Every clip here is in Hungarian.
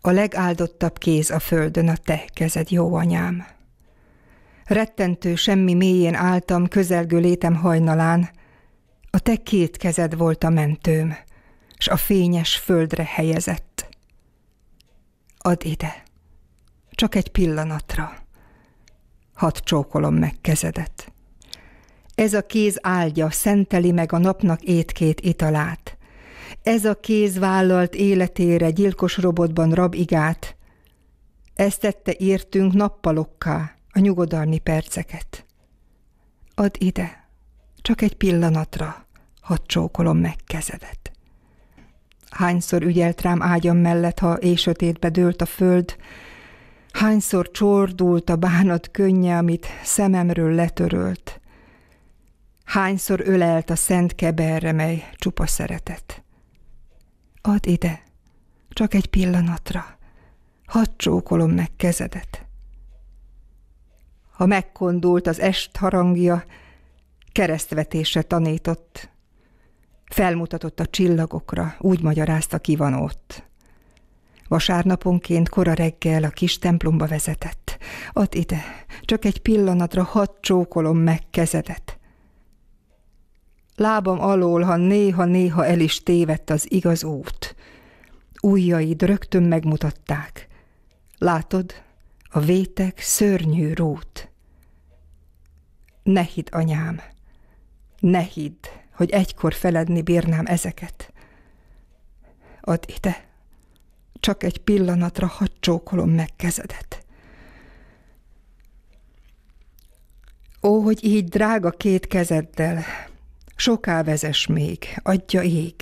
A legáldottabb kéz a földön a te kezed, jó anyám. Rettentő semmi mélyén álltam, közelgő létem hajnalán, a te két kezed volt a mentőm, s a fényes földre helyezett. Ad ide, csak egy pillanatra, hadd csókolom meg kezedet. Ez a kéz áldja, szenteli meg a napnak étkét italát. Ez a kéz vállalt életére gyilkos robotban rabigát. Ezt tette írtünk nappalokká a nyugodalmi perceket. Ad ide, csak egy pillanatra, hadd csókolom meg kezedet. Hányszor ügyelt rám ágyam mellett, ha éjsötétbe dőlt a föld, hányszor csordult a bánat könnye, amit szememről letörölt hányszor ölelt a szent keberre, mely csupa szeretet. Add ide, csak egy pillanatra, hadd csókolom meg kezedet. Ha megkondult az est harangja, keresztvetése tanított. Felmutatott a csillagokra, úgy magyarázta, ki van ott. Vasárnaponként kora reggel a kis templomba vezetett. Add ide, csak egy pillanatra hadd csókolom meg kezedet lábam alól, ha néha-néha el is tévedt az igaz út. Újjaid rögtön megmutatták. Látod, a vétek szörnyű rút. Ne hidd, anyám, ne hidd, hogy egykor feledni bírnám ezeket. Ad ide, csak egy pillanatra hadd csókolom meg kezedet. Ó, hogy így drága két kezeddel, soká vezes még, adja ég.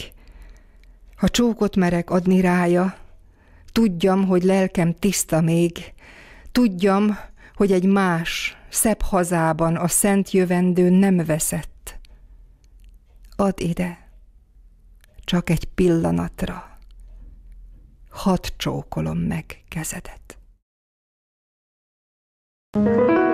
Ha csókot merek adni rája, tudjam, hogy lelkem tiszta még, tudjam, hogy egy más, szebb hazában a szent jövendő nem veszett. Ad ide, csak egy pillanatra, hadd csókolom meg kezedet. thank you